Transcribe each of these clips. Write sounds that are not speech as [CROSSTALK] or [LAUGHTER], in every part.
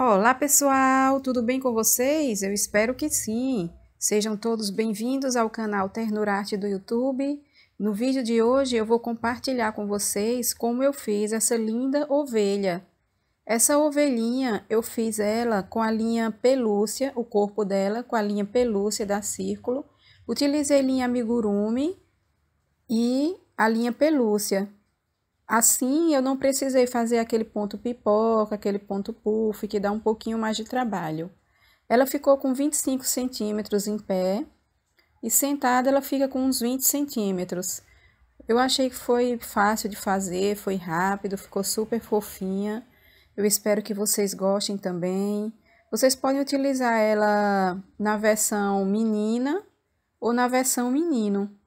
Olá, pessoal, tudo bem com vocês? Eu espero que sim. Sejam todos bem-vindos ao canal Ternura Arte do YouTube. No vídeo de hoje eu vou compartilhar com vocês como eu fiz essa linda ovelha. Essa ovelhinha eu fiz ela com a linha pelúcia, o corpo dela com a linha pelúcia da Círculo. Utilizei linha amigurumi e a linha pelúcia. Assim, eu não precisei fazer aquele ponto pipoca, aquele ponto puff, que dá um pouquinho mais de trabalho. Ela ficou com 25 centímetros em pé e sentada ela fica com uns 20 centímetros. Eu achei que foi fácil de fazer, foi rápido, ficou super fofinha. Eu espero que vocês gostem também. Vocês podem utilizar ela na versão menina ou na versão menino.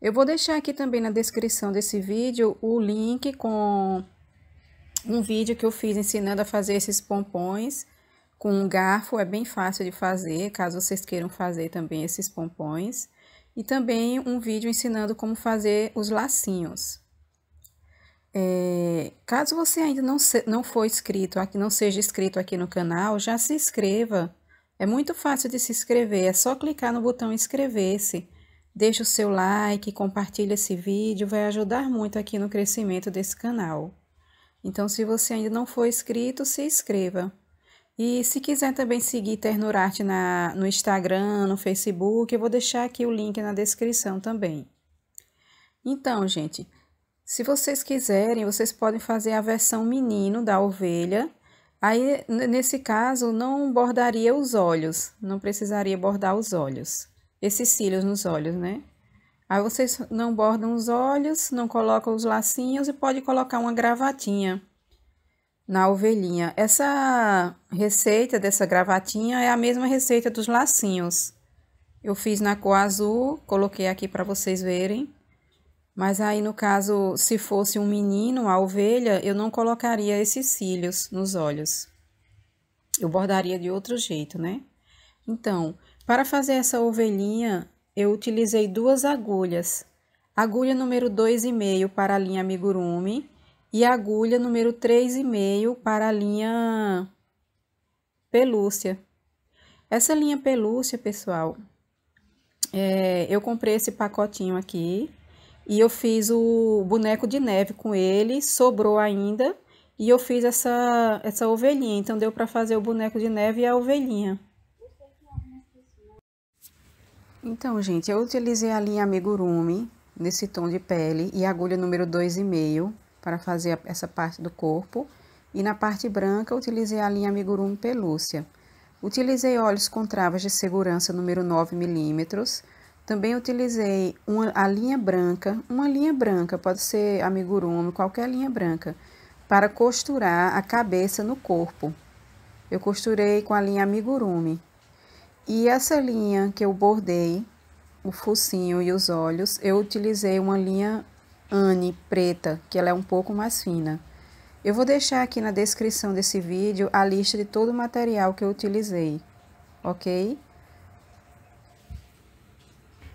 Eu vou deixar aqui também na descrição desse vídeo o link com um vídeo que eu fiz ensinando a fazer esses pompons com um garfo, é bem fácil de fazer, caso vocês queiram fazer também esses pompons. E também um vídeo ensinando como fazer os lacinhos. É, caso você ainda não, se, não for inscrito, aqui, não seja inscrito aqui no canal, já se inscreva. É muito fácil de se inscrever, é só clicar no botão inscrever-se. Deixe o seu like, compartilhe esse vídeo, vai ajudar muito aqui no crescimento desse canal. Então, se você ainda não for inscrito, se inscreva. E se quiser também seguir Ternurarte na, no Instagram, no Facebook, eu vou deixar aqui o link na descrição também. Então, gente, se vocês quiserem, vocês podem fazer a versão menino da ovelha. Aí, nesse caso, não bordaria os olhos, não precisaria bordar os olhos esses cílios nos olhos, né? Aí vocês não bordam os olhos, não colocam os lacinhos e pode colocar uma gravatinha na ovelhinha. Essa receita dessa gravatinha é a mesma receita dos lacinhos. Eu fiz na cor azul, coloquei aqui para vocês verem. Mas aí, no caso, se fosse um menino, a ovelha, eu não colocaria esses cílios nos olhos. Eu bordaria de outro jeito, né? Então, para fazer essa ovelhinha, eu utilizei duas agulhas. Agulha número 2,5 para a linha amigurumi e agulha número 3,5 para a linha pelúcia. Essa linha pelúcia, pessoal, é, eu comprei esse pacotinho aqui e eu fiz o boneco de neve com ele, sobrou ainda, e eu fiz essa, essa ovelhinha, então deu para fazer o boneco de neve e a ovelhinha. Então, gente, eu utilizei a linha amigurumi nesse tom de pele e agulha número 2,5 para fazer essa parte do corpo. E na parte branca, utilizei a linha amigurumi pelúcia. Utilizei olhos com travas de segurança número 9 milímetros. Também utilizei uma, a linha branca, uma linha branca, pode ser amigurumi, qualquer linha branca, para costurar a cabeça no corpo. Eu costurei com a linha amigurumi. E essa linha que eu bordei, o focinho e os olhos, eu utilizei uma linha Anne preta, que ela é um pouco mais fina. Eu vou deixar aqui na descrição desse vídeo a lista de todo o material que eu utilizei, ok?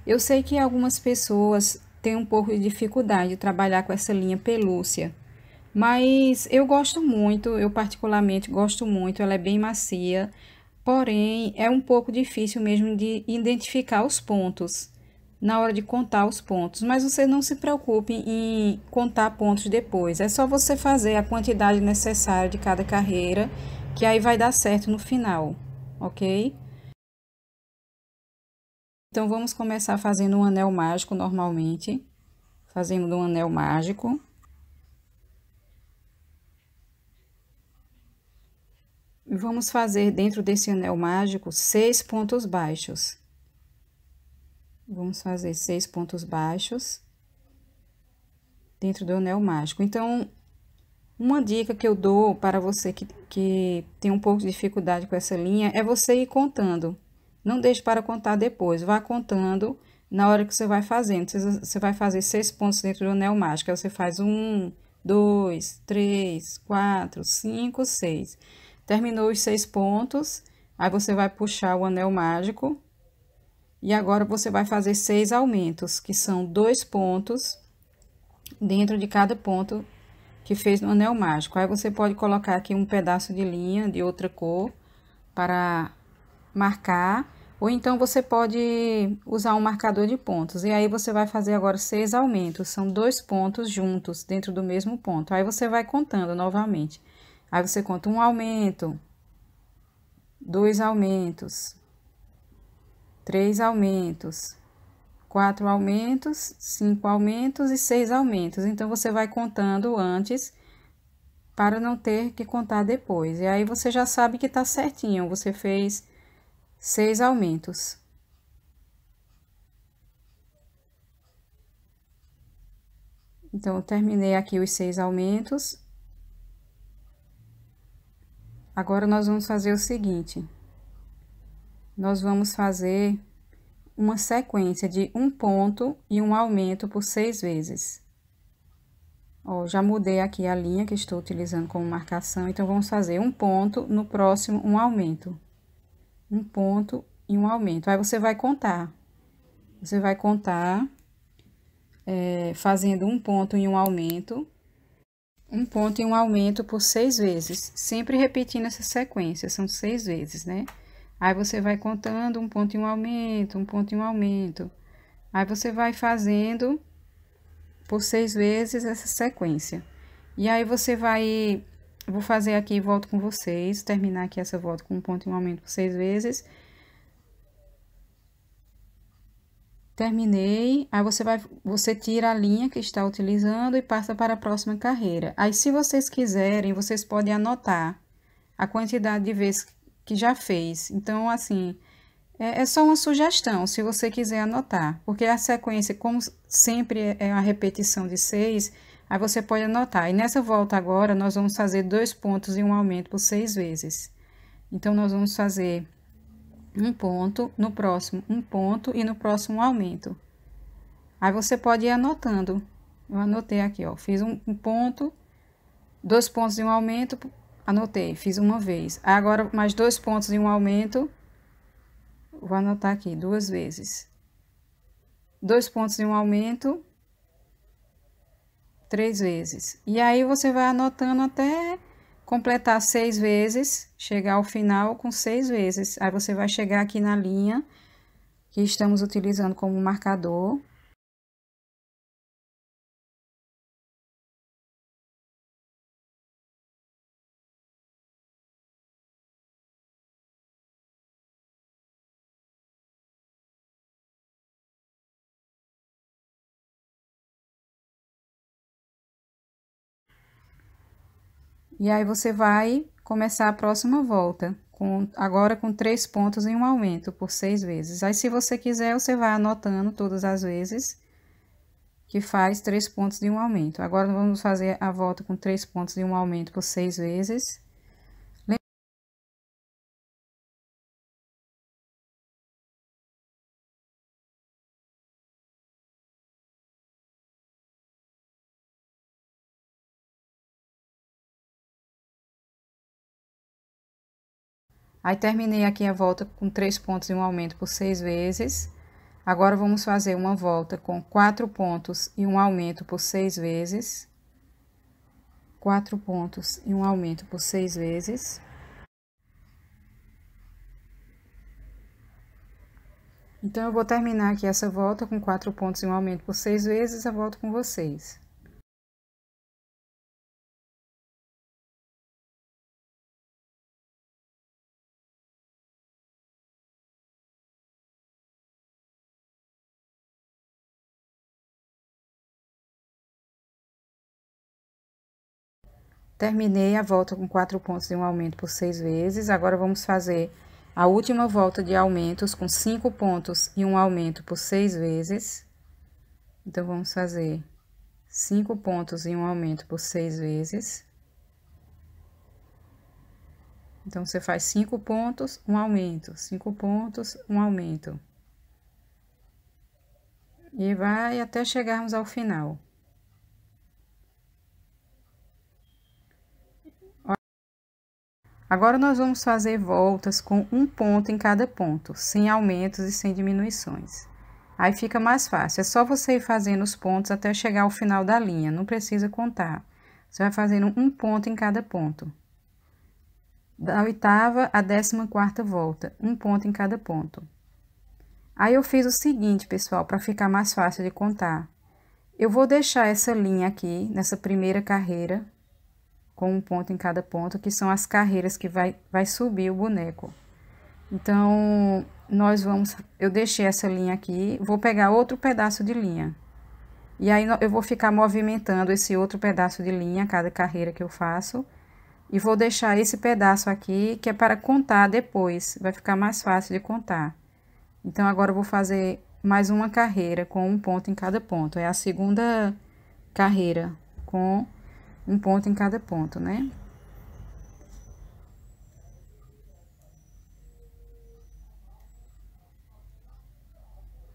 Eu sei que algumas pessoas têm um pouco de dificuldade de trabalhar com essa linha pelúcia, mas eu gosto muito, eu particularmente gosto muito, ela é bem macia, Porém, é um pouco difícil mesmo de identificar os pontos na hora de contar os pontos, mas você não se preocupe em contar pontos depois. É só você fazer a quantidade necessária de cada carreira, que aí vai dar certo no final, ok? Então vamos começar fazendo um anel mágico normalmente, fazendo um anel mágico. Vamos fazer dentro desse anel mágico seis pontos baixos. Vamos fazer seis pontos baixos dentro do anel mágico. Então, uma dica que eu dou para você que, que tem um pouco de dificuldade com essa linha é você ir contando. Não deixe para contar depois, vá contando na hora que você vai fazendo. Você vai fazer seis pontos dentro do anel mágico, aí você faz um, dois, três, quatro, cinco, seis. Terminou os seis pontos, aí você vai puxar o anel mágico. E agora você vai fazer seis aumentos, que são dois pontos dentro de cada ponto que fez no anel mágico. Aí você pode colocar aqui um pedaço de linha de outra cor para marcar, ou então você pode usar um marcador de pontos. E aí você vai fazer agora seis aumentos, são dois pontos juntos dentro do mesmo ponto. Aí você vai contando novamente. Aí você conta um aumento, dois aumentos, três aumentos, quatro aumentos, cinco aumentos e seis aumentos. Então, você vai contando antes para não ter que contar depois. E aí você já sabe que está certinho, você fez seis aumentos. Então, terminei aqui os seis aumentos, Agora nós vamos fazer o seguinte. Nós vamos fazer uma sequência de um ponto e um aumento por seis vezes. Ó, já mudei aqui a linha que estou utilizando como marcação, então, vamos fazer um ponto, no próximo, um aumento. Um ponto e um aumento. Aí, você vai contar. Você vai contar é, fazendo um ponto e um aumento um ponto e um aumento por seis vezes, sempre repetindo essa sequência, são seis vezes, né? Aí você vai contando um ponto e um aumento, um ponto e um aumento. Aí você vai fazendo por seis vezes essa sequência. E aí você vai, vou fazer aqui, volto com vocês, terminar aqui essa volta com um ponto e um aumento por seis vezes Terminei, aí você vai, você tira a linha que está utilizando e passa para a próxima carreira. Aí, se vocês quiserem, vocês podem anotar a quantidade de vezes que já fez. Então, assim, é, é só uma sugestão, se você quiser anotar, porque a sequência, como sempre é, é uma repetição de seis, aí você pode anotar. E nessa volta agora, nós vamos fazer dois pontos e um aumento por seis vezes. Então, nós vamos fazer um ponto, no próximo um ponto e no próximo um aumento. Aí você pode ir anotando. Eu anotei aqui, ó, fiz um, um ponto, dois pontos e um aumento, anotei, fiz uma vez. Aí agora mais dois pontos e um aumento, vou anotar aqui duas vezes. Dois pontos e um aumento, três vezes. E aí você vai anotando até completar seis vezes, chegar ao final com seis vezes. Aí você vai chegar aqui na linha que estamos utilizando como marcador E aí, você vai começar a próxima volta, com, agora com três pontos em um aumento, por seis vezes. Aí, se você quiser, você vai anotando todas as vezes que faz três pontos de um aumento. Agora, vamos fazer a volta com três pontos de um aumento por seis vezes. Aí, terminei aqui a volta com três pontos e um aumento por seis vezes. Agora, vamos fazer uma volta com quatro pontos e um aumento por seis vezes. Quatro pontos e um aumento por seis vezes. Então, eu vou terminar aqui essa volta com quatro pontos e um aumento por seis vezes, a volta com vocês. Terminei a volta com quatro pontos e um aumento por seis vezes. Agora, vamos fazer a última volta de aumentos com cinco pontos e um aumento por seis vezes. Então, vamos fazer cinco pontos e um aumento por seis vezes. Então, você faz cinco pontos, um aumento, cinco pontos, um aumento. E vai até chegarmos ao final. Agora, nós vamos fazer voltas com um ponto em cada ponto, sem aumentos e sem diminuições. Aí fica mais fácil, é só você ir fazendo os pontos até chegar ao final da linha, não precisa contar. Você vai fazendo um ponto em cada ponto. Da oitava à décima quarta volta, um ponto em cada ponto. Aí, eu fiz o seguinte, pessoal, para ficar mais fácil de contar. Eu vou deixar essa linha aqui, nessa primeira carreira, com um ponto em cada ponto, que são as carreiras que vai, vai subir o boneco. Então, nós vamos, eu deixei essa linha aqui, vou pegar outro pedaço de linha. E aí, eu vou ficar movimentando esse outro pedaço de linha, cada carreira que eu faço. E vou deixar esse pedaço aqui, que é para contar depois, vai ficar mais fácil de contar. Então, agora eu vou fazer mais uma carreira com um ponto em cada ponto. É a segunda carreira com um ponto em cada ponto, né?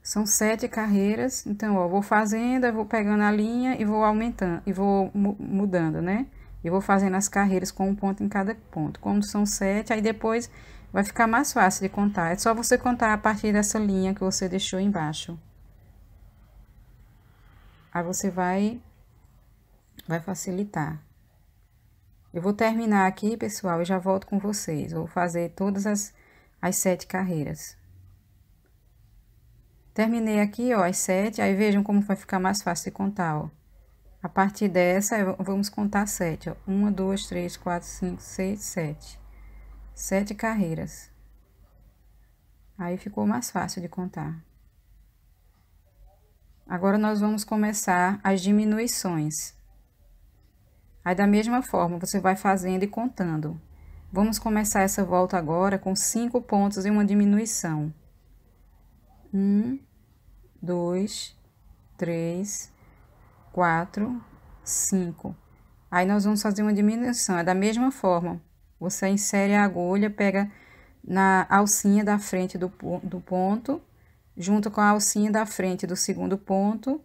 São sete carreiras, então, ó, vou fazendo, eu vou pegando a linha e vou aumentando, e vou mudando, né? Eu vou fazendo as carreiras com um ponto em cada ponto. Como são sete, aí depois vai ficar mais fácil de contar. É só você contar a partir dessa linha que você deixou embaixo. Aí você vai vai facilitar. Eu vou terminar aqui, pessoal, e já volto com vocês. Vou fazer todas as, as sete carreiras. Terminei aqui, ó, as sete, aí vejam como vai ficar mais fácil de contar, ó. A partir dessa, vamos contar sete, ó. Uma, duas, três, quatro, cinco, seis, sete. Sete carreiras. Aí ficou mais fácil de contar. Agora, nós vamos começar as diminuições. Aí, da mesma forma, você vai fazendo e contando. Vamos começar essa volta agora com cinco pontos e uma diminuição. Um, dois, três, quatro, cinco. Aí, nós vamos fazer uma diminuição. É da mesma forma. Você insere a agulha, pega na alcinha da frente do, do ponto, junto com a alcinha da frente do segundo ponto,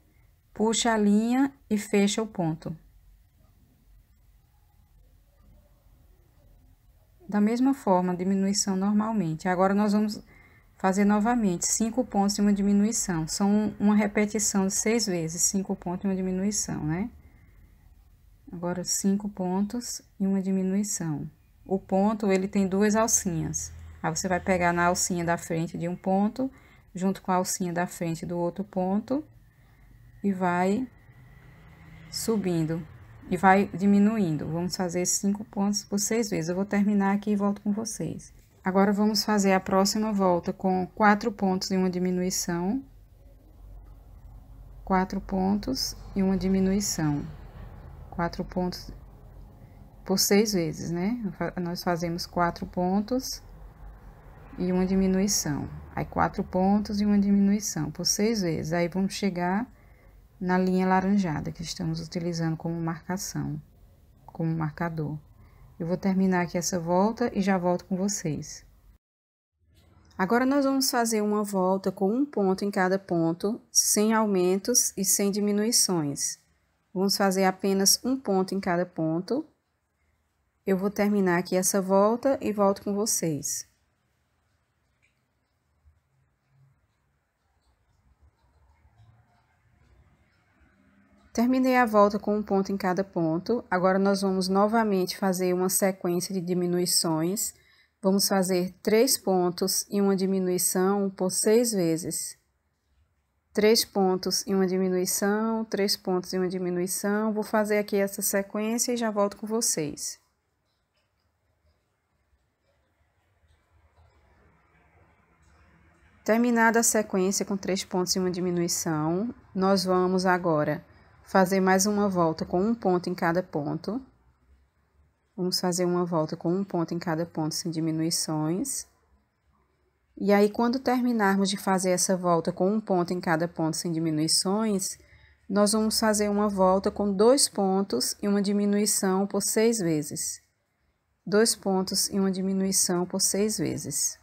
puxa a linha e fecha o ponto. da mesma forma, diminuição normalmente. Agora, nós vamos fazer novamente cinco pontos e uma diminuição. São uma repetição de seis vezes, cinco pontos e uma diminuição, né? Agora, cinco pontos e uma diminuição. O ponto, ele tem duas alcinhas. Aí, você vai pegar na alcinha da frente de um ponto, junto com a alcinha da frente do outro ponto, e vai subindo e vai diminuindo. Vamos fazer cinco pontos por seis vezes. Eu vou terminar aqui e volto com vocês. Agora, vamos fazer a próxima volta com quatro pontos e uma diminuição. Quatro pontos e uma diminuição. Quatro pontos por seis vezes, né? Nós fazemos quatro pontos e uma diminuição. Aí, quatro pontos e uma diminuição por seis vezes. Aí, vamos chegar na linha laranjada que estamos utilizando como marcação, como marcador. Eu vou terminar aqui essa volta e já volto com vocês. Agora, nós vamos fazer uma volta com um ponto em cada ponto, sem aumentos e sem diminuições. Vamos fazer apenas um ponto em cada ponto. Eu vou terminar aqui essa volta e volto com vocês. Terminei a volta com um ponto em cada ponto. Agora, nós vamos novamente fazer uma sequência de diminuições. Vamos fazer três pontos e uma diminuição por seis vezes. Três pontos e uma diminuição, três pontos e uma diminuição. Vou fazer aqui essa sequência e já volto com vocês. Terminada a sequência com três pontos e uma diminuição, nós vamos agora fazer mais uma volta com um ponto em cada ponto. Vamos fazer uma volta com um ponto em cada ponto sem diminuições. E aí, quando terminarmos de fazer essa volta com um ponto em cada ponto sem diminuições, nós vamos fazer uma volta com dois pontos e uma diminuição por seis vezes. Dois pontos e uma diminuição por seis vezes.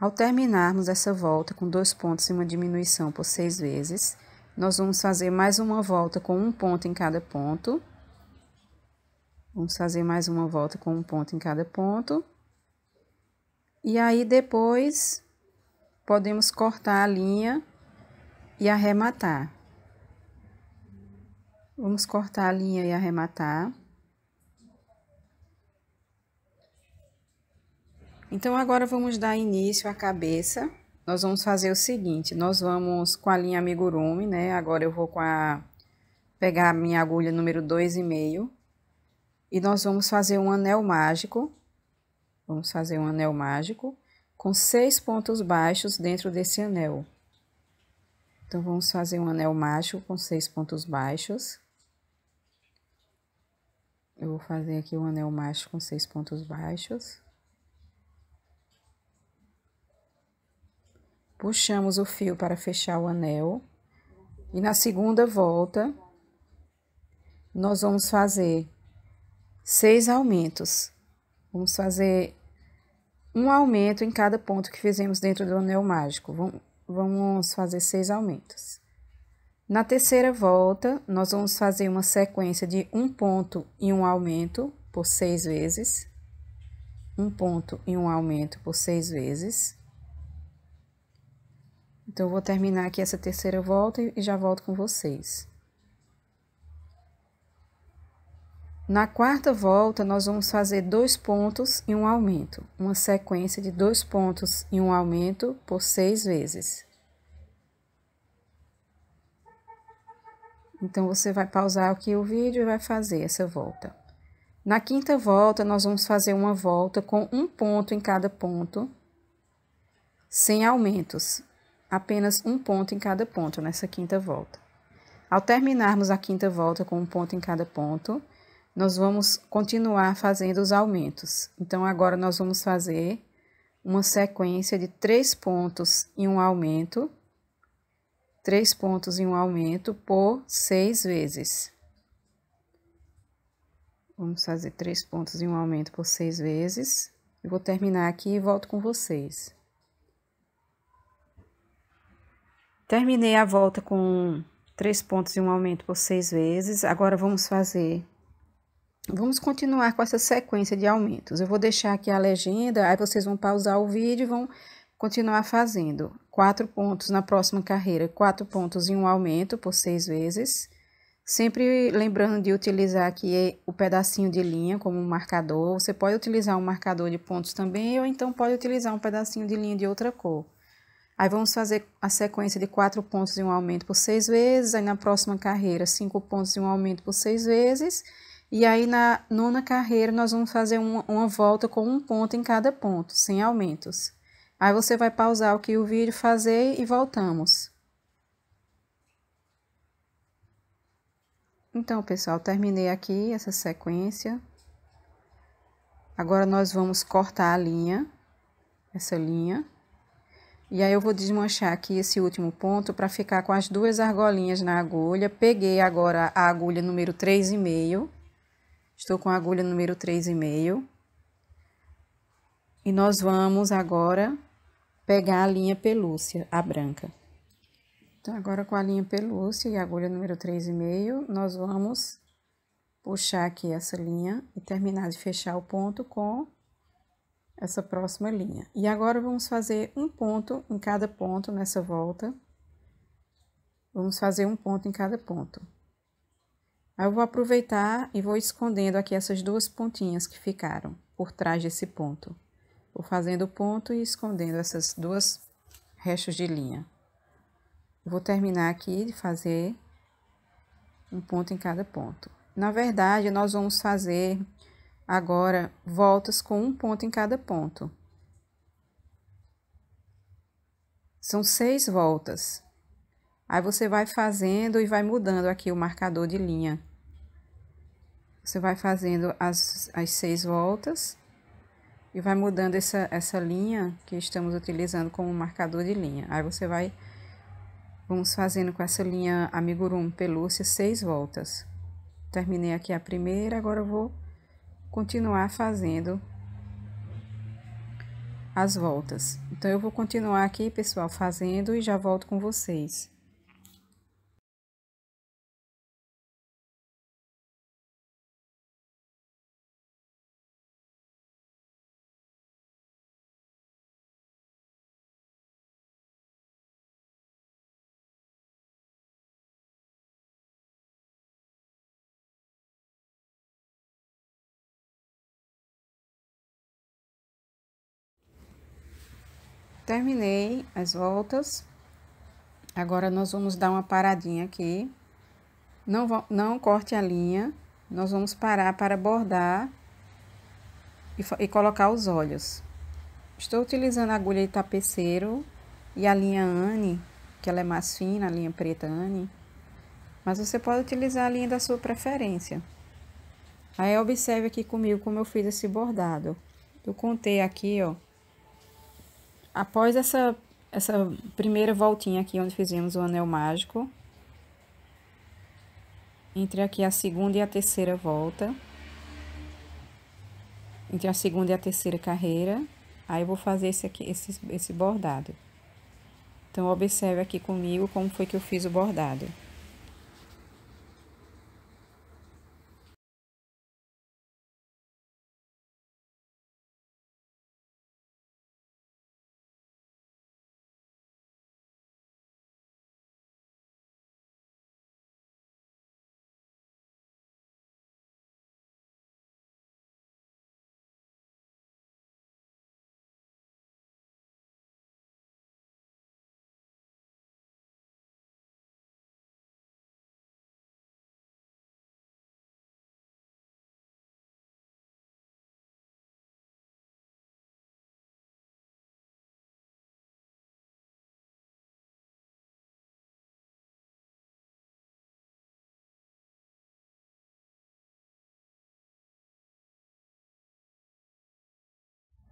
Ao terminarmos essa volta com dois pontos e uma diminuição por seis vezes, nós vamos fazer mais uma volta com um ponto em cada ponto. Vamos fazer mais uma volta com um ponto em cada ponto. E aí, depois, podemos cortar a linha e arrematar. Vamos cortar a linha e arrematar. Então, agora vamos dar início à cabeça. Nós vamos fazer o seguinte, nós vamos com a linha amigurumi, né? Agora eu vou com a... pegar a minha agulha número 2,5 e nós vamos fazer um anel mágico. Vamos fazer um anel mágico com seis pontos baixos dentro desse anel. Então, vamos fazer um anel mágico com seis pontos baixos. Eu vou fazer aqui um anel mágico com seis pontos baixos. puxamos o fio para fechar o anel e na segunda volta nós vamos fazer seis aumentos. Vamos fazer um aumento em cada ponto que fizemos dentro do anel mágico. Vamos fazer seis aumentos. Na terceira volta, nós vamos fazer uma sequência de um ponto e um aumento por seis vezes. Um ponto e um aumento por seis vezes. Então, eu vou terminar aqui essa terceira volta e já volto com vocês. Na quarta volta, nós vamos fazer dois pontos e um aumento, uma sequência de dois pontos e um aumento por seis vezes. Então, você vai pausar aqui o vídeo e vai fazer essa volta. Na quinta volta, nós vamos fazer uma volta com um ponto em cada ponto, sem aumentos apenas um ponto em cada ponto nessa quinta volta. Ao terminarmos a quinta volta com um ponto em cada ponto, nós vamos continuar fazendo os aumentos. Então, agora nós vamos fazer uma sequência de três pontos em um aumento, três pontos em um aumento por seis vezes. Vamos fazer três pontos em um aumento por seis vezes. Eu vou terminar aqui e volto com vocês. Terminei a volta com três pontos e um aumento por seis vezes. Agora, vamos fazer... Vamos continuar com essa sequência de aumentos. Eu vou deixar aqui a legenda, aí vocês vão pausar o vídeo e vão continuar fazendo. Quatro pontos na próxima carreira, quatro pontos e um aumento por seis vezes. Sempre lembrando de utilizar aqui o pedacinho de linha como marcador. Você pode utilizar um marcador de pontos também, ou então pode utilizar um pedacinho de linha de outra cor. Aí vamos fazer a sequência de quatro pontos e um aumento por seis vezes, aí na próxima carreira, cinco pontos e um aumento por seis vezes, e aí na nona carreira nós vamos fazer uma, uma volta com um ponto em cada ponto, sem aumentos. Aí você vai pausar que o vídeo, fazer e voltamos. Então, pessoal, terminei aqui essa sequência. Agora, nós vamos cortar a linha, essa linha. E aí eu vou desmanchar aqui esse último ponto para ficar com as duas argolinhas na agulha. Peguei agora a agulha número 3,5. Estou com a agulha número 3,5. E nós vamos agora pegar a linha pelúcia, a branca. Então, agora com a linha pelúcia e a agulha número 3,5, nós vamos puxar aqui essa linha e terminar de fechar o ponto com essa próxima linha. E agora vamos fazer um ponto em cada ponto nessa volta. Vamos fazer um ponto em cada ponto. Aí eu vou aproveitar e vou escondendo aqui essas duas pontinhas que ficaram por trás desse ponto. Vou fazendo o ponto e escondendo essas duas restos de linha. vou terminar aqui de fazer um ponto em cada ponto. Na verdade, nós vamos fazer Agora, voltas com um ponto em cada ponto. São seis voltas. Aí você vai fazendo e vai mudando aqui o marcador de linha. Você vai fazendo as, as seis voltas e vai mudando essa, essa linha que estamos utilizando como marcador de linha. Aí você vai, vamos fazendo com essa linha amigurum pelúcia seis voltas. Terminei aqui a primeira, agora eu vou continuar fazendo as voltas. Então, eu vou continuar aqui, pessoal, fazendo e já volto com vocês. terminei as voltas. Agora, nós vamos dar uma paradinha aqui. Não, não corte a linha. Nós vamos parar para bordar e, e colocar os olhos. Estou utilizando a agulha de tapeceiro e a linha Anne, que ela é mais fina, a linha preta Anne. Mas você pode utilizar a linha da sua preferência. Aí, observe aqui comigo como eu fiz esse bordado. Eu contei aqui, ó após essa, essa primeira voltinha aqui, onde fizemos o anel mágico, entre aqui a segunda e a terceira volta, entre a segunda e a terceira carreira, aí eu vou fazer esse aqui, esse, esse bordado. Então, observe aqui comigo como foi que eu fiz o bordado.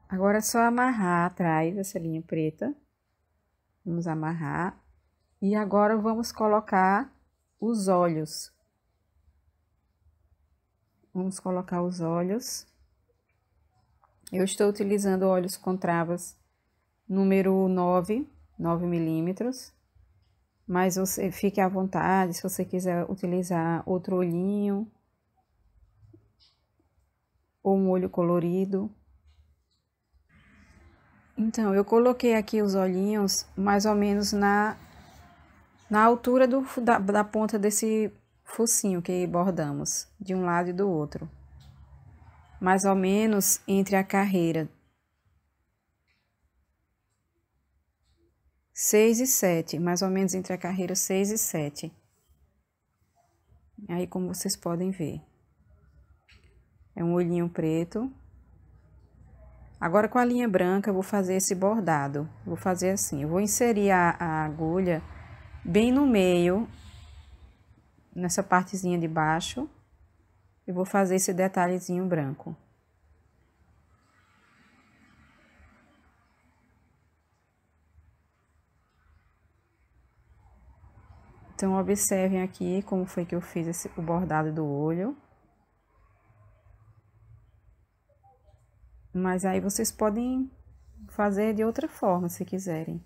Agora é só amarrar atrás essa linha preta. Vamos amarrar. E agora vamos colocar os olhos. Vamos colocar os olhos. Eu estou utilizando olhos com travas número 9, 9 milímetros. Mas você fique à vontade, se você quiser utilizar outro olhinho ou um olho colorido. Então, eu coloquei aqui os olhinhos mais ou menos na, na altura do, da, da ponta desse focinho que bordamos, de um lado e do outro. Mais ou menos entre a carreira. 6 e 7, mais ou menos entre a carreira 6 e 7. Aí, como vocês podem ver, é um olhinho preto Agora com a linha branca eu vou fazer esse bordado, vou fazer assim, eu vou inserir a, a agulha bem no meio, nessa partezinha de baixo, e vou fazer esse detalhezinho branco. Então, observem aqui como foi que eu fiz esse, o bordado do olho. Mas aí vocês podem fazer de outra forma, se quiserem.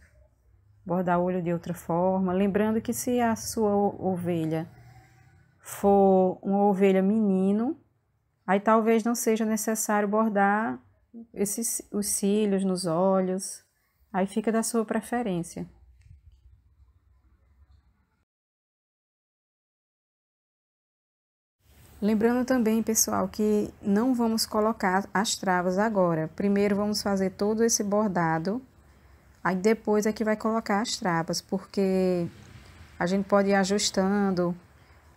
Bordar o olho de outra forma. Lembrando que se a sua ovelha for uma ovelha menino, aí talvez não seja necessário bordar esses, os cílios nos olhos. Aí fica da sua preferência. Lembrando também, pessoal, que não vamos colocar as travas agora. Primeiro vamos fazer todo esse bordado, aí depois é que vai colocar as travas, porque a gente pode ir ajustando.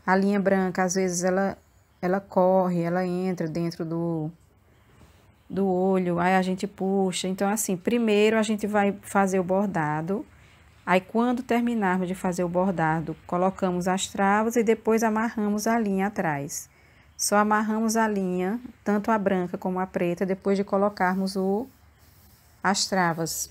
A linha branca, às vezes, ela, ela corre, ela entra dentro do, do olho, aí a gente puxa. Então, assim, primeiro a gente vai fazer o bordado, Aí, quando terminarmos de fazer o bordado, colocamos as travas e depois amarramos a linha atrás. Só amarramos a linha, tanto a branca como a preta, depois de colocarmos o, as travas.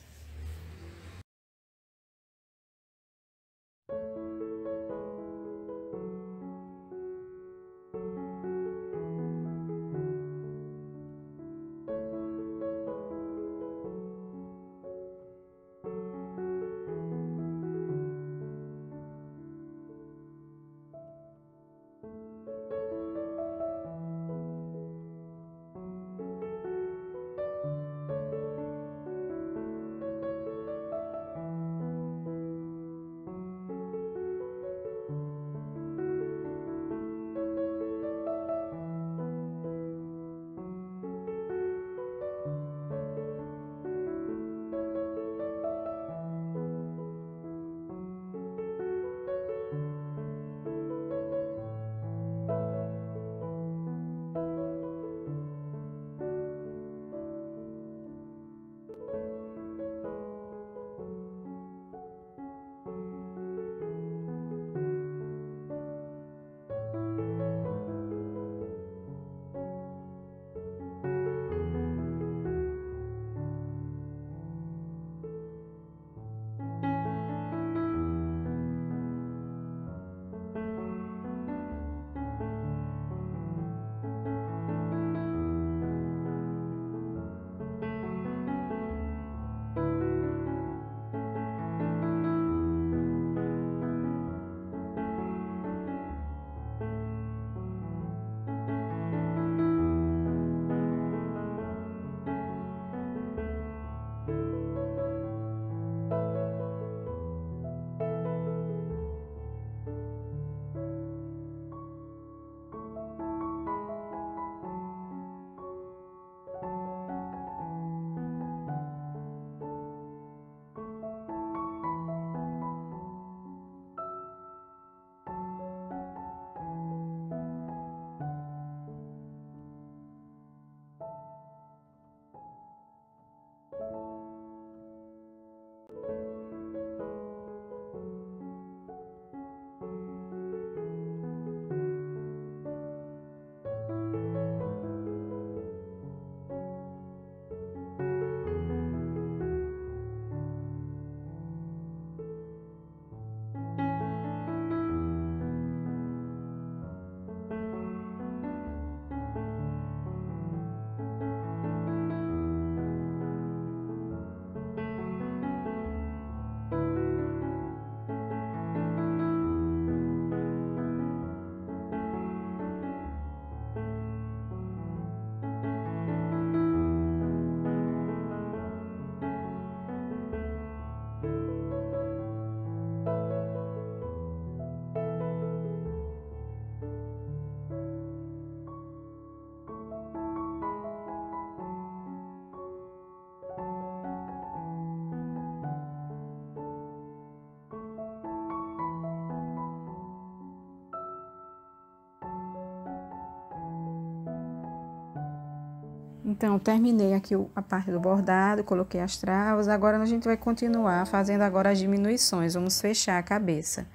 Então, terminei aqui a parte do bordado, coloquei as travas. Agora, a gente vai continuar fazendo agora as diminuições. Vamos fechar a cabeça.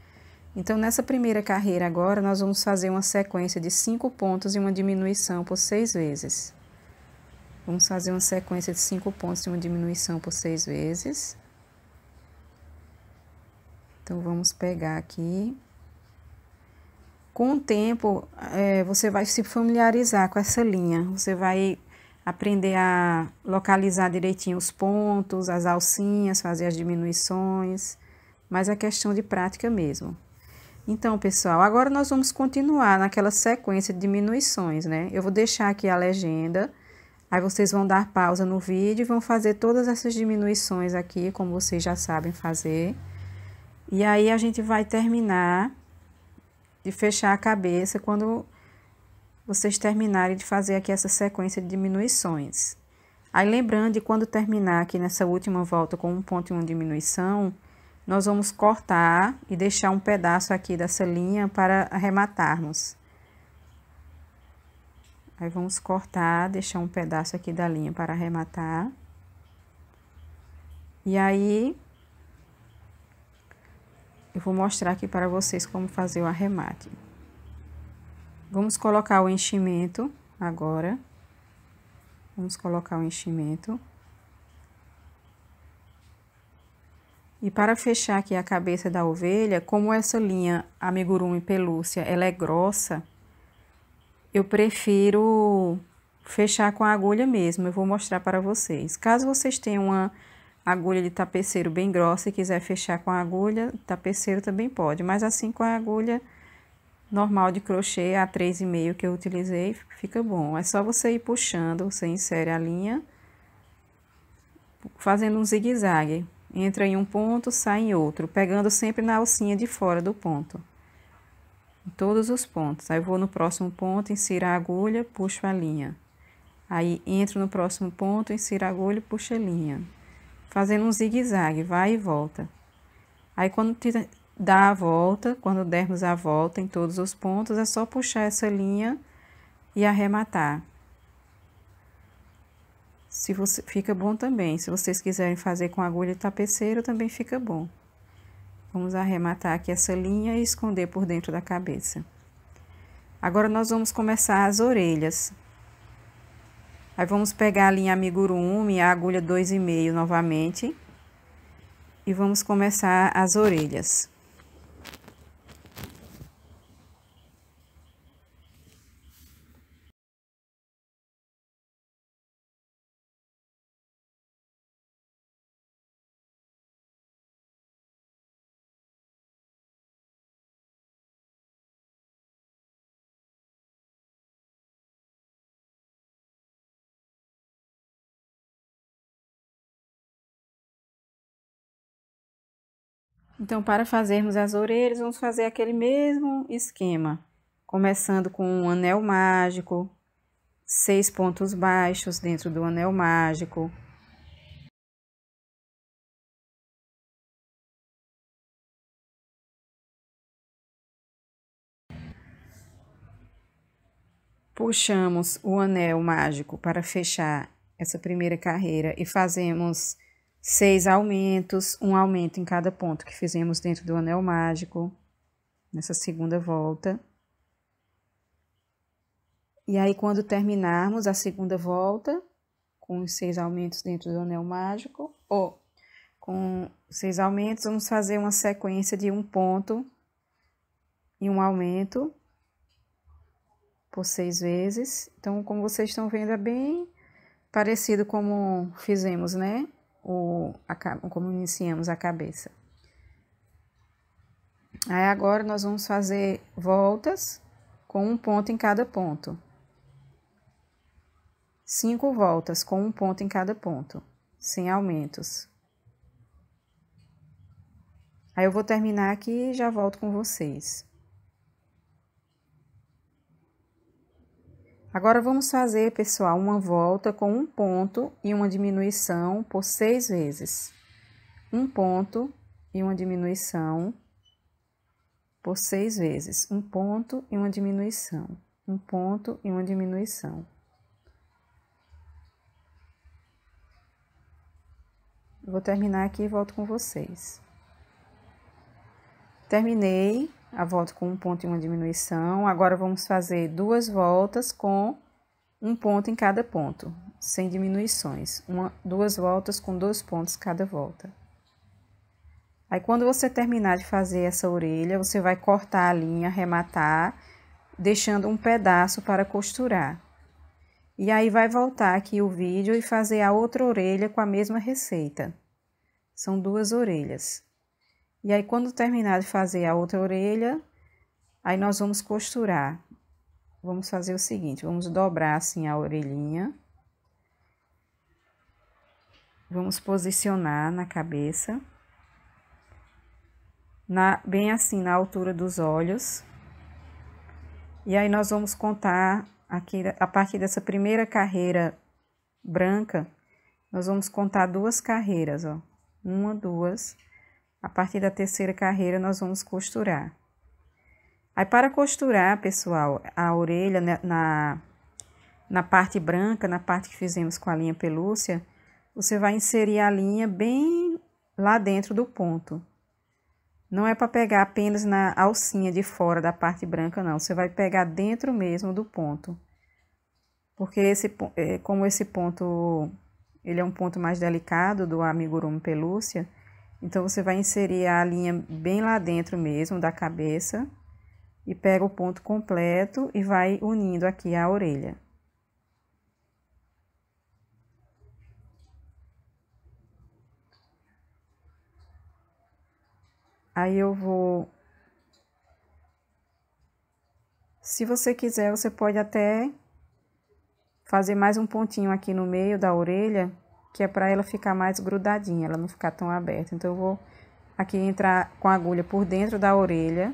Então, nessa primeira carreira agora, nós vamos fazer uma sequência de cinco pontos e uma diminuição por seis vezes. Vamos fazer uma sequência de cinco pontos e uma diminuição por seis vezes. Então, vamos pegar aqui. Com o tempo, é, você vai se familiarizar com essa linha. Você vai aprender a localizar direitinho os pontos, as alcinhas, fazer as diminuições, mas é questão de prática mesmo. Então, pessoal, agora nós vamos continuar naquela sequência de diminuições, né? Eu vou deixar aqui a legenda, aí vocês vão dar pausa no vídeo e vão fazer todas essas diminuições aqui, como vocês já sabem fazer. E aí, a gente vai terminar de fechar a cabeça quando vocês terminarem de fazer aqui essa sequência de diminuições. Aí, lembrando de quando terminar aqui nessa última volta com um ponto e uma diminuição, nós vamos cortar e deixar um pedaço aqui dessa linha para arrematarmos. Aí, vamos cortar, deixar um pedaço aqui da linha para arrematar. E aí, eu vou mostrar aqui para vocês como fazer o arremate. Vamos colocar o enchimento agora. Vamos colocar o enchimento. E para fechar aqui a cabeça da ovelha, como essa linha amigurumi pelúcia, ela é grossa, eu prefiro fechar com a agulha mesmo, eu vou mostrar para vocês. Caso vocês tenham uma agulha de tapeceiro bem grossa e quiser fechar com a agulha, tapeceiro também pode, mas assim com a agulha normal de crochê a 3,5 que eu utilizei, fica bom. É só você ir puxando, você insere a linha, fazendo um zigue-zague. Entra em um ponto, sai em outro, pegando sempre na alcinha de fora do ponto. Em todos os pontos. Aí vou no próximo ponto, insiro a agulha, puxo a linha. Aí entro no próximo ponto, insiro a agulha, puxo a linha. Fazendo um zigue-zague, vai e volta. Aí quando dar a volta, quando dermos a volta em todos os pontos, é só puxar essa linha e arrematar. Se você, fica bom também, se vocês quiserem fazer com agulha de tapeceiro, também fica bom. Vamos arrematar aqui essa linha e esconder por dentro da cabeça. Agora, nós vamos começar as orelhas. Aí, vamos pegar a linha amigurumi, a agulha 2,5 novamente. E vamos começar as orelhas. Então, para fazermos as orelhas, vamos fazer aquele mesmo esquema, começando com um anel mágico, seis pontos baixos dentro do anel mágico. Puxamos o anel mágico para fechar essa primeira carreira e fazemos seis aumentos, um aumento em cada ponto que fizemos dentro do anel mágico, nessa segunda volta. E aí, quando terminarmos a segunda volta, com os seis aumentos dentro do anel mágico, ou com seis aumentos, vamos fazer uma sequência de um ponto e um aumento por seis vezes. Então, como vocês estão vendo, é bem parecido como fizemos, né? o, a, como iniciamos a cabeça. Aí agora nós vamos fazer voltas com um ponto em cada ponto. Cinco voltas com um ponto em cada ponto, sem aumentos. Aí eu vou terminar aqui e já volto com vocês. Agora vamos fazer, pessoal, uma volta com um ponto e uma diminuição por seis vezes. Um ponto e uma diminuição por seis vezes. Um ponto e uma diminuição. Um ponto e uma diminuição. Vou terminar aqui e volto com vocês. Terminei a volta com um ponto e uma diminuição. Agora, vamos fazer duas voltas com um ponto em cada ponto, sem diminuições. Uma, duas voltas com dois pontos cada volta. Aí, quando você terminar de fazer essa orelha, você vai cortar a linha, arrematar, deixando um pedaço para costurar. E aí, vai voltar aqui o vídeo e fazer a outra orelha com a mesma receita. São duas orelhas. E aí, quando terminar de fazer a outra orelha, aí nós vamos costurar. Vamos fazer o seguinte: vamos dobrar assim a orelhinha. Vamos posicionar na cabeça, na, bem assim na altura dos olhos. E aí, nós vamos contar aqui a partir dessa primeira carreira branca, nós vamos contar duas carreiras, ó. Uma, duas, três a partir da terceira carreira, nós vamos costurar. Aí, para costurar, pessoal, a orelha né, na, na parte branca, na parte que fizemos com a linha pelúcia, você vai inserir a linha bem lá dentro do ponto. Não é para pegar apenas na alcinha de fora da parte branca, não. Você vai pegar dentro mesmo do ponto. Porque esse, é, como esse ponto ele é um ponto mais delicado do amigurumi pelúcia, então, você vai inserir a linha bem lá dentro mesmo da cabeça e pega o ponto completo e vai unindo aqui a orelha. Aí eu vou... Se você quiser, você pode até fazer mais um pontinho aqui no meio da orelha que é para ela ficar mais grudadinha, ela não ficar tão aberta. Então, eu vou aqui entrar com a agulha por dentro da orelha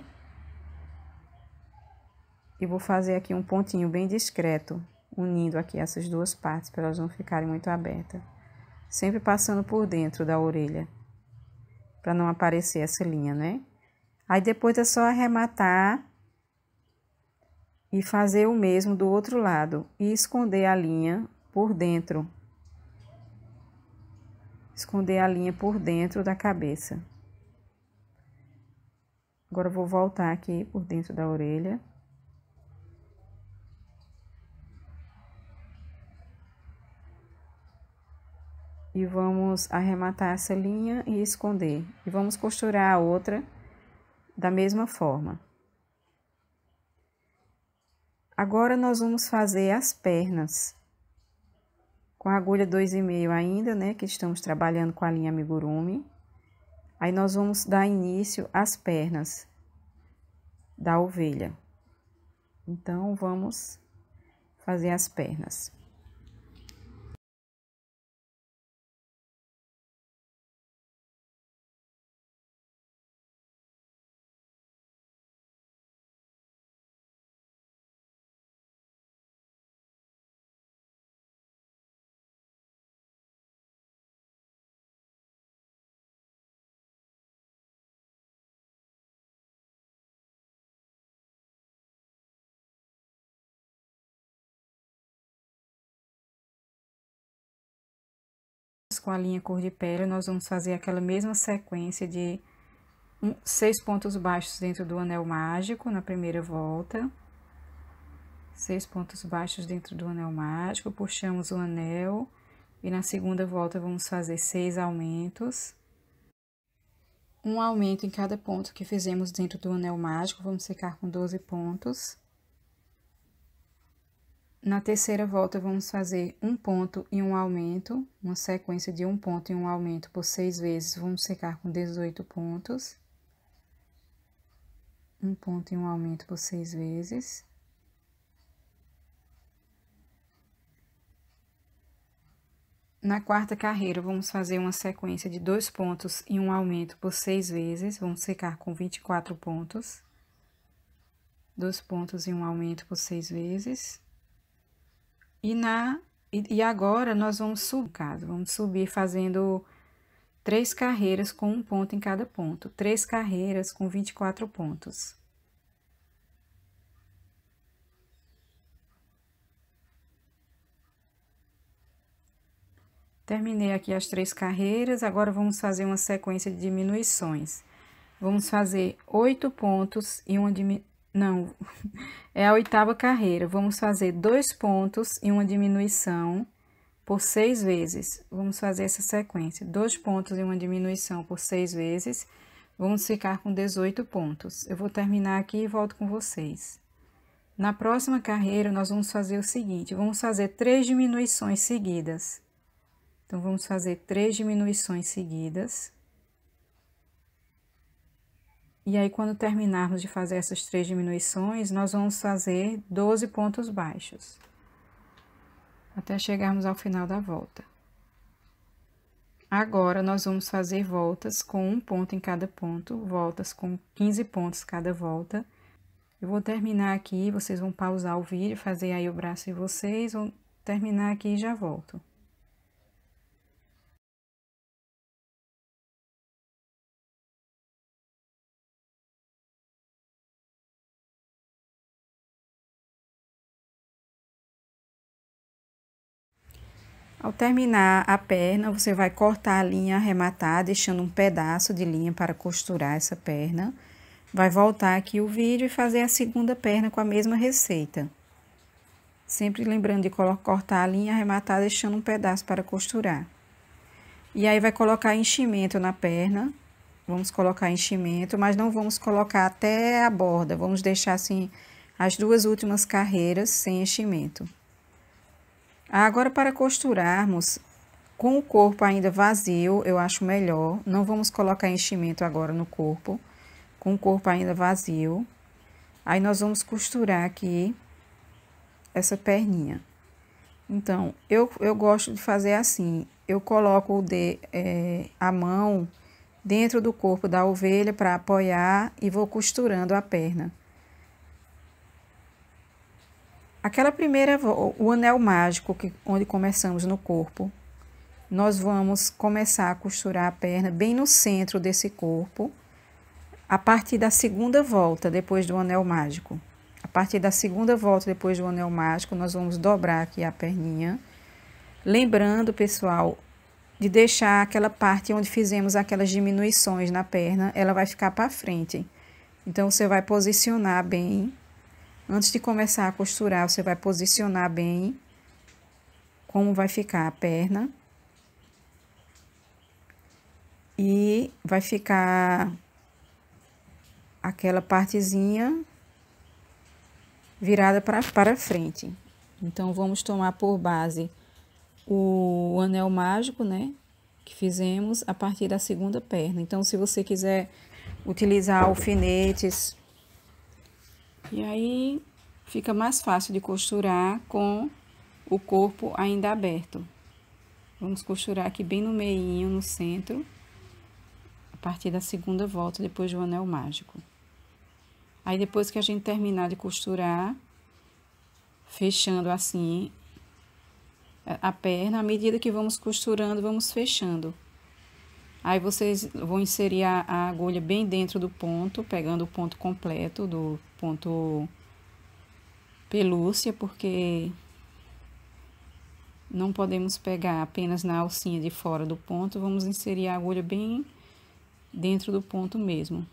e vou fazer aqui um pontinho bem discreto, unindo aqui essas duas partes para elas não ficarem muito abertas. Sempre passando por dentro da orelha, para não aparecer essa linha, né? Aí depois é só arrematar e fazer o mesmo do outro lado e esconder a linha por dentro esconder a linha por dentro da cabeça. Agora vou voltar aqui por dentro da orelha. E vamos arrematar essa linha e esconder. E vamos costurar a outra da mesma forma. Agora, nós vamos fazer as pernas com a agulha 2,5 ainda, né, que estamos trabalhando com a linha amigurumi. Aí, nós vamos dar início às pernas da ovelha. Então, vamos fazer as pernas. com a linha cor de pele nós vamos fazer aquela mesma sequência de um, seis pontos baixos dentro do anel mágico na primeira volta. Seis pontos baixos dentro do anel mágico, puxamos o anel e na segunda volta vamos fazer seis aumentos. Um aumento em cada ponto que fizemos dentro do anel mágico, vamos ficar com 12 pontos. Na terceira volta, vamos fazer um ponto e um aumento, uma sequência de um ponto e um aumento por seis vezes, vamos secar com 18 pontos. Um ponto e um aumento por seis vezes. Na quarta carreira, vamos fazer uma sequência de dois pontos e um aumento por seis vezes, vamos secar com 24 pontos. Dois pontos e um aumento por seis vezes. E, na, e, e agora nós vamos subir, caso, vamos subir fazendo três carreiras com um ponto em cada ponto, três carreiras com 24 pontos. Terminei aqui as três carreiras, agora vamos fazer uma sequência de diminuições. Vamos fazer oito pontos e uma diminuição não, é a oitava carreira. Vamos fazer dois pontos e uma diminuição por seis vezes. Vamos fazer essa sequência. Dois pontos e uma diminuição por seis vezes. Vamos ficar com 18 pontos. Eu vou terminar aqui e volto com vocês. Na próxima carreira, nós vamos fazer o seguinte, vamos fazer três diminuições seguidas. Então, vamos fazer três diminuições seguidas. E aí, quando terminarmos de fazer essas três diminuições, nós vamos fazer 12 pontos baixos, até chegarmos ao final da volta. Agora, nós vamos fazer voltas com um ponto em cada ponto, voltas com 15 pontos cada volta. Eu vou terminar aqui, vocês vão pausar o vídeo, fazer aí o braço de vocês, vão terminar aqui e já volto. Ao terminar a perna, você vai cortar a linha arrematar, deixando um pedaço de linha para costurar essa perna. Vai voltar aqui o vídeo e fazer a segunda perna com a mesma receita. Sempre lembrando de cortar a linha arrematar, deixando um pedaço para costurar. E aí, vai colocar enchimento na perna. Vamos colocar enchimento, mas não vamos colocar até a borda. Vamos deixar assim as duas últimas carreiras sem enchimento. Agora, para costurarmos com o corpo ainda vazio, eu acho melhor. Não vamos colocar enchimento agora no corpo, com o corpo ainda vazio. Aí, nós vamos costurar aqui essa perninha. Então, eu, eu gosto de fazer assim. Eu coloco o de, é, a mão dentro do corpo da ovelha para apoiar e vou costurando a perna. Aquela primeira, o anel mágico, que, onde começamos no corpo, nós vamos começar a costurar a perna bem no centro desse corpo, a partir da segunda volta depois do anel mágico. A partir da segunda volta depois do anel mágico, nós vamos dobrar aqui a perninha. Lembrando, pessoal, de deixar aquela parte onde fizemos aquelas diminuições na perna, ela vai ficar para frente. Então, você vai posicionar bem Antes de começar a costurar, você vai posicionar bem como vai ficar a perna. E vai ficar aquela partezinha virada pra, para frente. Então, vamos tomar por base o anel mágico, né? Que fizemos a partir da segunda perna. Então, se você quiser utilizar alfinetes e aí fica mais fácil de costurar com o corpo ainda aberto. Vamos costurar aqui bem no meio, no centro, a partir da segunda volta, depois do anel mágico. Aí, depois que a gente terminar de costurar, fechando assim a perna, à medida que vamos costurando, vamos fechando. Aí vocês vão inserir a, a agulha bem dentro do ponto, pegando o ponto completo do ponto pelúcia, porque não podemos pegar apenas na alcinha de fora do ponto, vamos inserir a agulha bem dentro do ponto mesmo.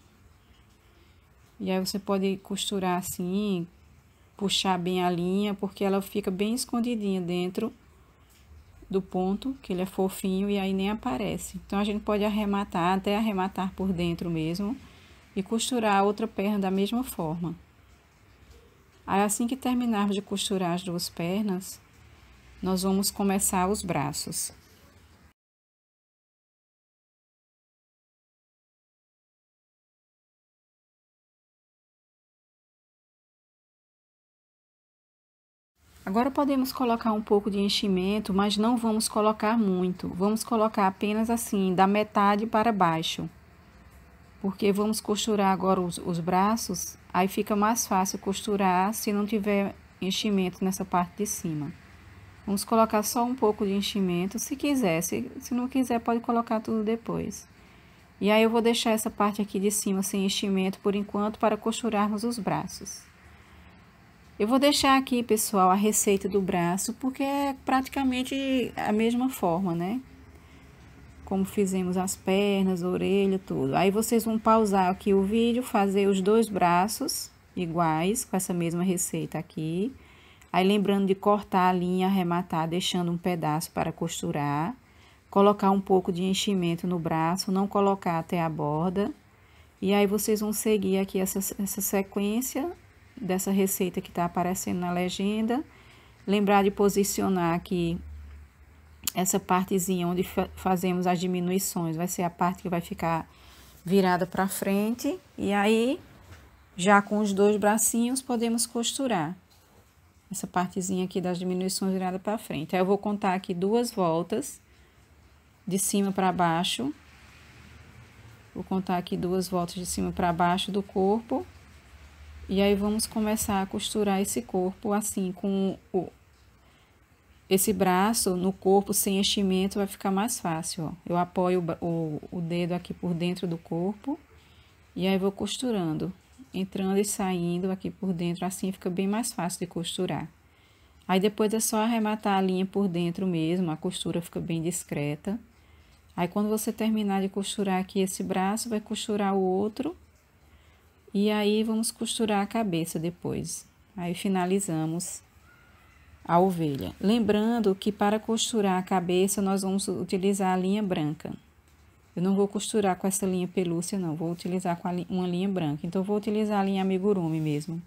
E aí você pode costurar assim, puxar bem a linha, porque ela fica bem escondidinha dentro do ponto, que ele é fofinho e aí nem aparece. Então, a gente pode arrematar, até arrematar por dentro mesmo, e costurar a outra perna da mesma forma. Aí, assim que terminarmos de costurar as duas pernas, nós vamos começar os braços. Agora podemos colocar um pouco de enchimento, mas não vamos colocar muito. Vamos colocar apenas assim, da metade para baixo. Porque vamos costurar agora os, os braços, aí fica mais fácil costurar se não tiver enchimento nessa parte de cima. Vamos colocar só um pouco de enchimento, se quiser. Se, se não quiser, pode colocar tudo depois. E aí, eu vou deixar essa parte aqui de cima sem enchimento por enquanto para costurarmos os braços. Eu vou deixar aqui, pessoal, a receita do braço, porque é praticamente a mesma forma, né? Como fizemos as pernas, a orelha, tudo. Aí vocês vão pausar aqui o vídeo, fazer os dois braços iguais, com essa mesma receita aqui. Aí, lembrando de cortar a linha, arrematar, deixando um pedaço para costurar. Colocar um pouco de enchimento no braço, não colocar até a borda. E aí, vocês vão seguir aqui essa, essa sequência dessa receita que está aparecendo na legenda. Lembrar de posicionar aqui essa partezinha onde fa fazemos as diminuições, vai ser a parte que vai ficar virada para frente. E aí, já com os dois bracinhos, podemos costurar essa partezinha aqui das diminuições virada para frente. Aí, eu vou contar aqui duas voltas, de cima para baixo. Vou contar aqui duas voltas de cima para baixo do corpo. E aí vamos começar a costurar esse corpo assim com o esse braço no corpo sem enchimento vai ficar mais fácil. Ó. Eu apoio o, o, o dedo aqui por dentro do corpo e aí vou costurando, entrando e saindo aqui por dentro, assim fica bem mais fácil de costurar. Aí depois é só arrematar a linha por dentro mesmo, a costura fica bem discreta. Aí quando você terminar de costurar aqui esse braço, vai costurar o outro e aí vamos costurar a cabeça depois. Aí finalizamos a ovelha. Lembrando que para costurar a cabeça nós vamos utilizar a linha branca. Eu não vou costurar com essa linha pelúcia, não. Vou utilizar com uma linha branca. Então, vou utilizar a linha amigurumi mesmo.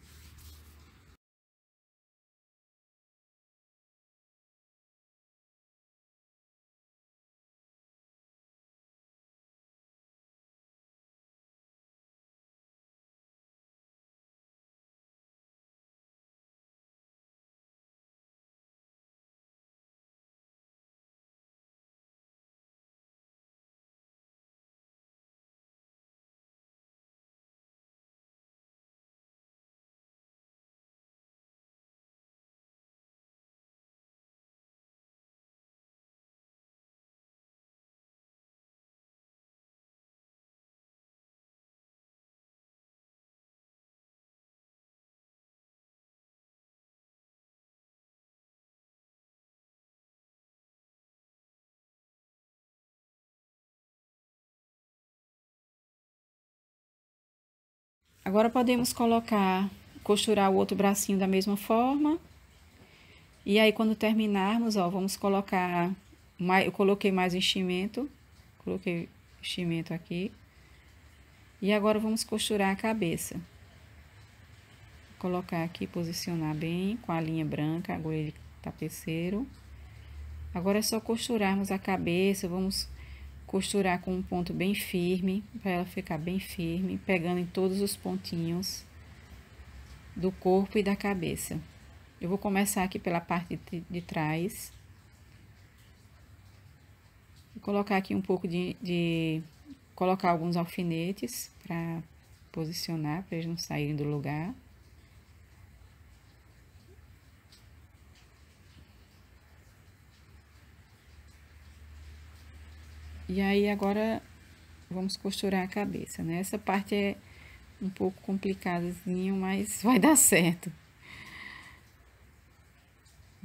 Agora podemos colocar, costurar o outro bracinho da mesma forma. E aí, quando terminarmos, ó, vamos colocar, mais, eu coloquei mais enchimento, coloquei enchimento aqui. E agora, vamos costurar a cabeça. Vou colocar aqui, posicionar bem com a linha branca, agulha de tapeceiro. Agora é só costurarmos a cabeça, vamos costurar com um ponto bem firme, para ela ficar bem firme, pegando em todos os pontinhos do corpo e da cabeça. Eu vou começar aqui pela parte de trás. Vou colocar aqui um pouco de, de colocar alguns alfinetes para posicionar, para eles não saírem do lugar. E aí, agora, vamos costurar a cabeça, né? Essa parte é um pouco complicadazinho, mas [LAUGHS] vai dar certo.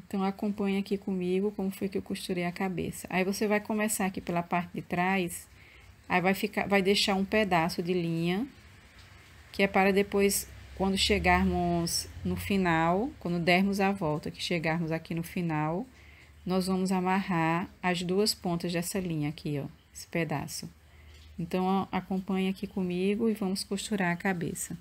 Então, acompanha aqui comigo como foi que eu costurei a cabeça. Aí, você vai começar aqui pela parte de trás, aí vai, ficar, vai deixar um pedaço de linha, que é para depois, quando chegarmos no final, quando dermos a volta, que chegarmos aqui no final nós vamos amarrar as duas pontas dessa linha aqui, ó, esse pedaço. Então, acompanhe acompanha aqui comigo e vamos costurar a cabeça.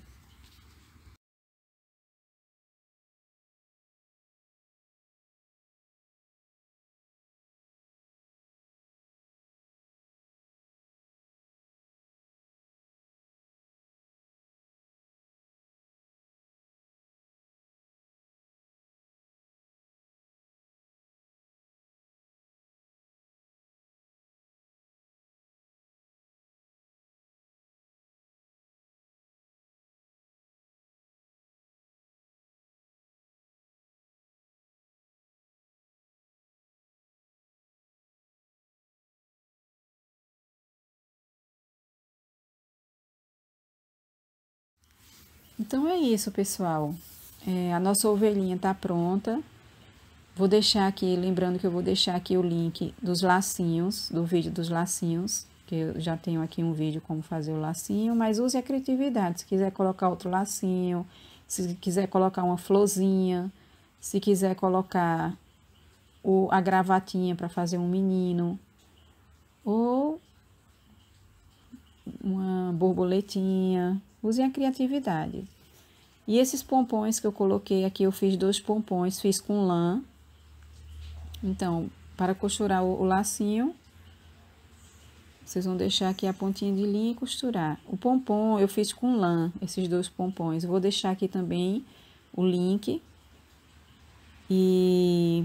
Então é isso, pessoal. É, a nossa ovelhinha tá pronta. Vou deixar aqui, lembrando que eu vou deixar aqui o link dos lacinhos, do vídeo dos lacinhos, que eu já tenho aqui um vídeo como fazer o lacinho, mas use a criatividade. Se quiser colocar outro lacinho, se quiser colocar uma florzinha, se quiser colocar o, a gravatinha para fazer um menino, ou uma borboletinha, Usem a criatividade. E esses pompons que eu coloquei aqui, eu fiz dois pompons, fiz com lã. Então, para costurar o, o lacinho, vocês vão deixar aqui a pontinha de linha e costurar. O pompom eu fiz com lã, esses dois pompons. vou deixar aqui também o link. E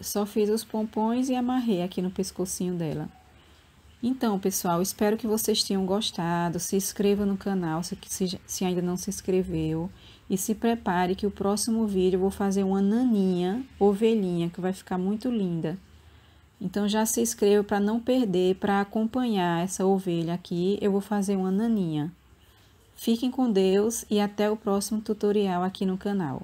só fiz os pompons e amarrei aqui no pescocinho dela. Então, pessoal, espero que vocês tenham gostado. Se inscreva no canal se, se, se ainda não se inscreveu. E se prepare que o próximo vídeo eu vou fazer uma naninha, ovelhinha, que vai ficar muito linda. Então, já se inscreva para não perder, para acompanhar essa ovelha aqui, eu vou fazer uma naninha. Fiquem com Deus e até o próximo tutorial aqui no canal.